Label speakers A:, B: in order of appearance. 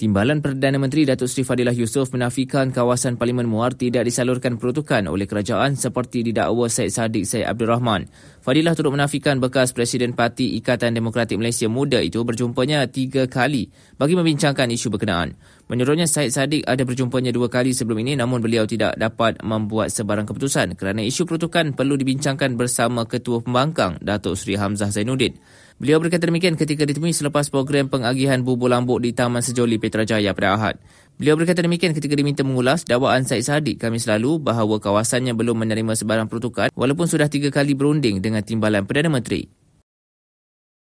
A: Timbalan Perdana Menteri Datuk Seri Fadilah Yusof menafikan kawasan Parlimen Muar tidak disalurkan peruntukan oleh kerajaan seperti didakwa Syed Saddiq Syed Abdul Rahman. Fadilah turut menafikan bekas Presiden Parti Ikatan Demokratik Malaysia Muda itu berjumpanya tiga kali bagi membincangkan isu berkenaan. Menurutnya Syed Saddiq ada berjumpanya dua kali sebelum ini namun beliau tidak dapat membuat sebarang keputusan kerana isu peruntukan perlu dibincangkan bersama Ketua Pembangkang Datuk Seri Hamzah Zainuddin. Beliau berkata demikian ketika ditemui selepas program pengagihan bubur lambuk di Taman Sejoli Petrajaya pada Ahad. Beliau berkata demikian ketika diminta mengulas dakwaan Said Sadiq kami selalu bahawa kawasannya belum menerima sebarang pertukar walaupun sudah tiga kali berunding dengan timbalan Perdana Menteri.